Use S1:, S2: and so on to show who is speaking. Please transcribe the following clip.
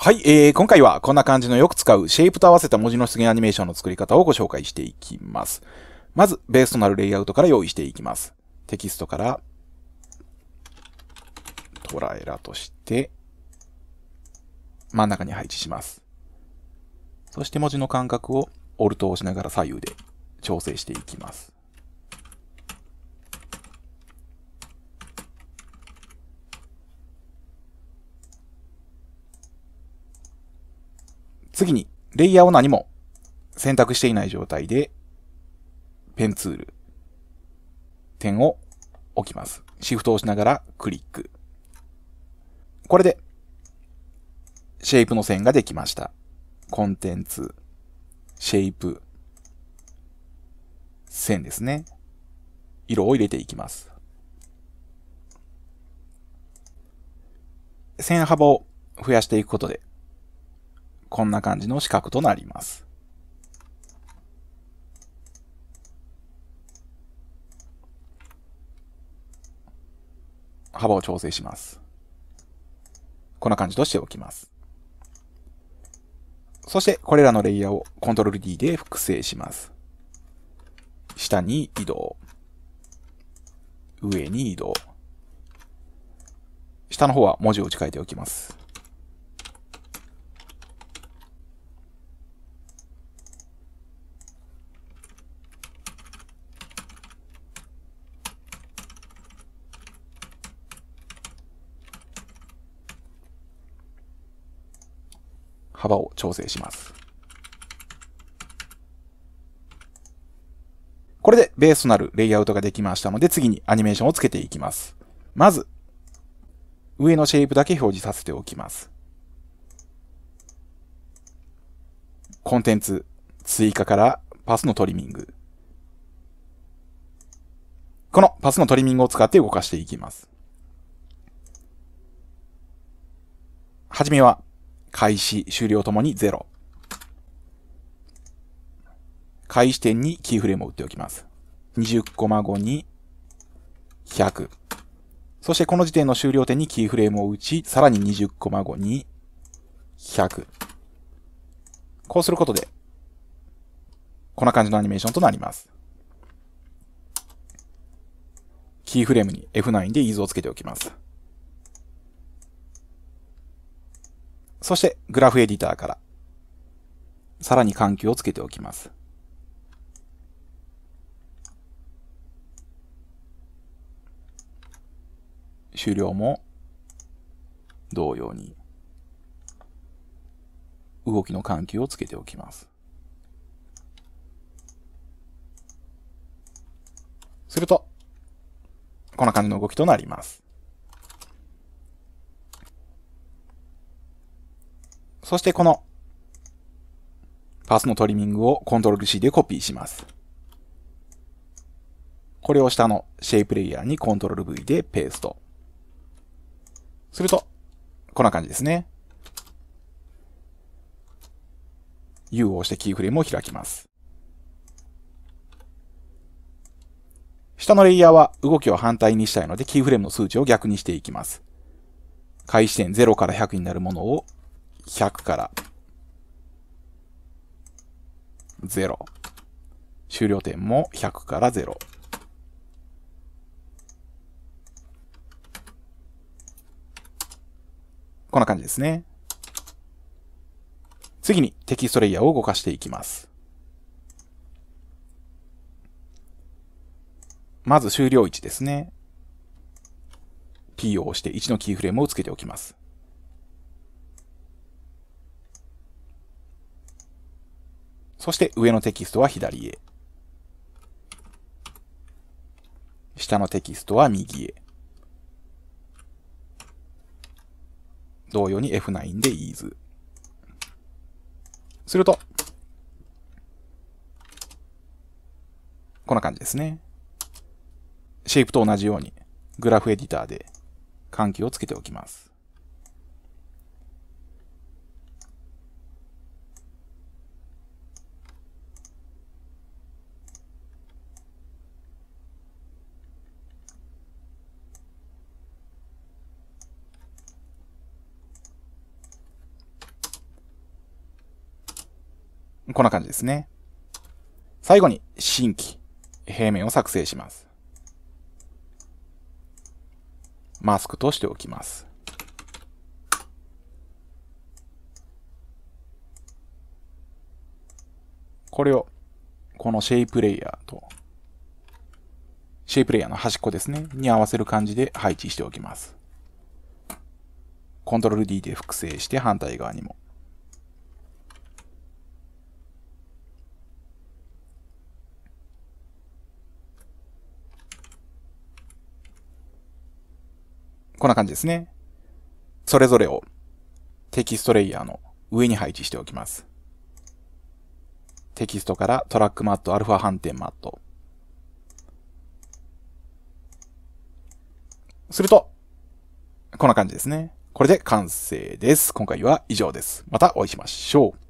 S1: はい、えー、今回はこんな感じのよく使うシェイプと合わせた文字の出現アニメーションの作り方をご紹介していきます。まず、ベースとなるレイアウトから用意していきます。テキストから、トラエラとして、真ん中に配置します。そして文字の間隔をオルトを押しながら左右で調整していきます。次に、レイヤーを何も選択していない状態で、ペンツール、点を置きます。シフトを押しながらクリック。これで、シェイプの線ができました。コンテンツ、シェイプ、線ですね。色を入れていきます。線幅を増やしていくことで、こんな感じの四角となります。幅を調整します。こんな感じとしておきます。そして、これらのレイヤーを Ctrl+D で複製します。下に移動。上に移動。下の方は文字を打ち替えておきます。幅を調整します。これでベースとなるレイアウトができましたので、次にアニメーションをつけていきます。まず、上のシェイプだけ表示させておきます。コンテンツ、追加からパスのトリミング。このパスのトリミングを使って動かしていきます。はじめは開始、終了ともに0。開始点にキーフレームを打っておきます。20コマ後に100。そしてこの時点の終了点にキーフレームを打ち、さらに20コマ後に100。こうすることで、こんな感じのアニメーションとなります。キーフレームに F9 でイーズをつけておきます。そしてグラフエディターからさらに環境をつけておきます。終了も同様に動きの緩急をつけておきます。すると、こんな感じの動きとなります。そしてこのパスのトリミングを Ctrl+C でコピーします。これを下のシェイプレイヤーに Ctrl+V でペースト。すると、こんな感じですね。U を押してキーフレームを開きます。下のレイヤーは動きを反対にしたいのでキーフレームの数値を逆にしていきます。開始点0から100になるものを100から0。終了点も100から0。こんな感じですね。次にテキストレイヤーを動かしていきます。まず終了位置ですね。P を押して1のキーフレームをつけておきます。そして上のテキストは左へ。下のテキストは右へ。同様に F9 で a s すると、こんな感じですね。シェイプと同じようにグラフエディターで緩急をつけておきます。こんな感じですね。最後に新規平面を作成します。マスクとしておきます。これを、このシェイプレイヤーと、シェイプレイヤーの端っこですね、に合わせる感じで配置しておきます。Ctrl D で複製して反対側にも。こんな感じですね。それぞれをテキストレイヤーの上に配置しておきます。テキストからトラックマット、アルファ反転マット。すると、こんな感じですね。これで完成です。今回は以上です。またお会いしましょう。